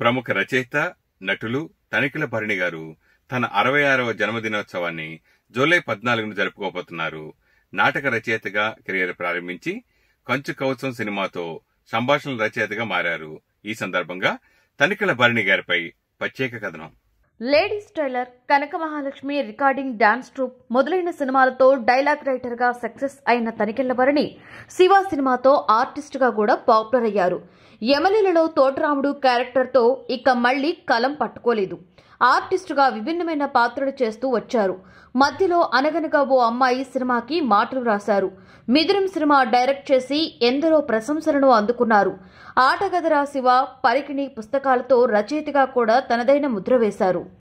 ప్రముఖ రచయిత నటులు తనిఖీల భరణి గారు తన అరవై ఆరవ జన్మదినోత్సవాన్ని జూలై పద్నాలుగును జరుపుకోబోతున్నారు నాటక రచయితగా కెరియర్ ప్రారంభించి కంచు కవచం సినిమాతో సంభాషణల రచయితగా మారారు ఈ సందర్భంగా తనిఖీల భరణి గారిపై ప్రత్యేక కథనం ladies trailer Kanaka Mahalakshmi recording dance troupe మొదలైన సినిమాలతో డైలాగ్ రైటర్గా సక్సెస్ అయిన తనికెళ్లవరని శివ సినిమాతో గా కూడా పాపులర్ అయ్యారు ఎమ్మెల్యేలలో తోటరాముడు క్యారెక్టర్తో ఇక మళ్లీ కలం పట్టుకోలేదు ఆర్టిస్టుగా విభిన్నమైన పాత్రలు చేస్తూ వచ్చారు మధ్యలో అనగనగా ఓ అమ్మాయి సినిమాకి మాటలు రాశారు మిథురం సినిమా డైరెక్ట్ చేసి ఎందరో ప్రశంసలను అందుకున్నారు ఆటగదరా శివ పరికిణి పుస్తకాలతో రచయితగా కూడా తనదైన ముద్ర వేశారు